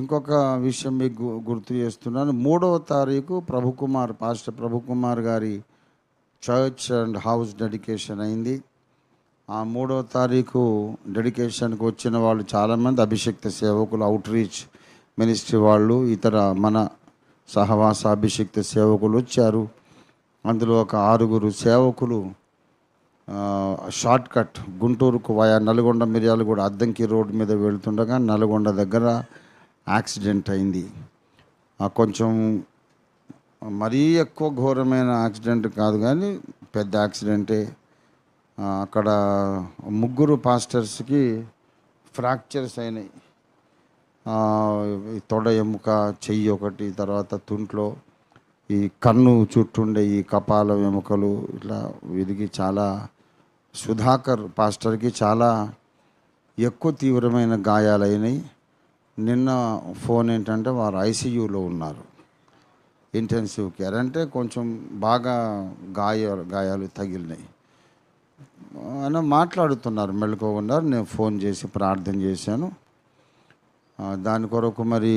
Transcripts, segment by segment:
ఇంకొక విషయం మీకు గుర్తు చేస్తున్నాను మూడవ తారీఖు ప్రభుకుమార్ పాస్టర్ ప్రభుకుమార్ గారి చర్చ్ అండ్ హౌస్ డెడికేషన్ అయింది ఆ మూడవ తారీఖు డెడికేషన్కి వచ్చిన వాళ్ళు చాలామంది అభిషక్త సేవకులు అవుట్ రీచ్ మినిస్ట్రీ వాళ్ళు ఇతర మన సహవాస అభిషక్త సేవకులు వచ్చారు అందులో ఒక ఆరుగురు సేవకులు షార్ట్ కట్ గుంటూరుకు వయా నల్గొండ మిర్యాలు కూడా అద్దంకి రోడ్డు మీద వెళ్తుండగా నల్గొండ దగ్గర యాక్సిడెంట్ అయింది కొంచెం మరీ ఎక్కువ ఘోరమైన యాక్సిడెంట్ కాదు కానీ పెద్ద యాక్సిడెంటే అక్కడ ముగ్గురు పాస్టర్స్కి ఫ్రాక్చర్స్ అయినాయి తొడ ఎముక చెయ్యి ఒకటి తర్వాత తుంట్లో ఈ కన్ను చుట్టుండే ఈ కపాల ఎముకలు ఇట్లా విరిగి చాలా సుధాకర్ పాస్టర్కి చాలా ఎక్కువ తీవ్రమైన గాయాలైనాయి నిన్న ఫోన్ ఏంటంటే వారు ఐసీయూలో ఉన్నారు ఇంటెన్సివ్ కేర్ అంటే కొంచెం బాగా గాయ గాయాలు తగిలినాయి ఆయన మాట్లాడుతున్నారు ఉన్నారు నేను ఫోన్ చేసి ప్రార్థన చేశాను దాని కొరకు మరి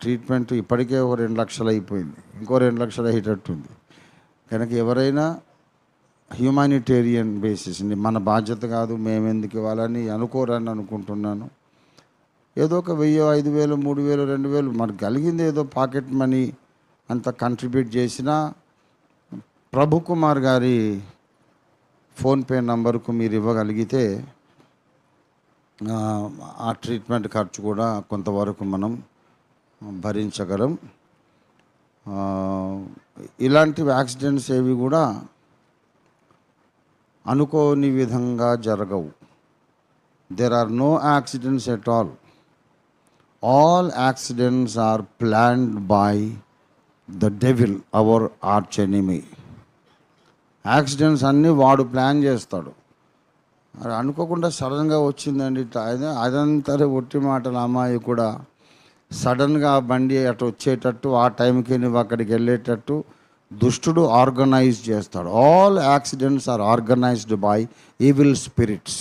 ట్రీట్మెంట్ ఇప్పటికే ఒక రెండు లక్షలు అయిపోయింది ఇంకో రెండు లక్షలు అయ్యేటట్టుంది కనుక ఎవరైనా హ్యూమానిటేరియన్ బేసిస్ మన బాధ్యత కాదు మేమెందుకు ఇవ్వాలని అనుకోరని అనుకుంటున్నాను ఏదో ఒక వెయ్యి ఐదు వేలు మూడు వేలు రెండు వేలు మనకు కలిగింది ఏదో పాకెట్ మనీ అంత కంట్రిబ్యూట్ చేసిన ప్రభు కుమార్ గారి ఫోన్పే నంబర్కు మీరు ఇవ్వగలిగితే ఆ ట్రీట్మెంట్ ఖర్చు కూడా కొంతవరకు మనం భరించగలం ఇలాంటి యాక్సిడెంట్స్ ఏవి కూడా అనుకోని విధంగా జరగవు there are no accidents at all all accidents are planned by the devil our arch enemy accidents అన్నీ వాడు ప్లాన్ చేస్తాడు అది అనుకోకుండా సడన్గా వచ్చిందండి అదంతా ఒట్టి మాటల అమ్మాయి కూడా సడన్గా బండి అటు వచ్చేటట్టు ఆ టైంకి నువ్వు అక్కడికి వెళ్ళేటట్టు దుష్టుడు ఆర్గనైజ్ చేస్తాడు all accidents are organized by evil spirits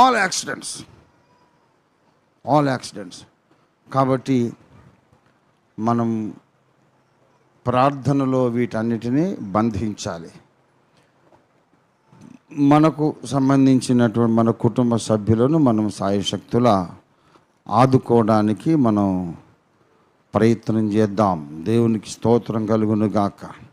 all accidents all accidents కాబట్టి మనం ప్రార్థనలో వీటన్నిటినీ బంధించాలి మనకు సంబంధించినటువంటి మన కుటుంబ సభ్యులను మనం సాయశక్తుల ఆదుకోవడానికి మనం ప్రయత్నం చేద్దాం దేవునికి స్తోత్రం కలుగునుగాక గాక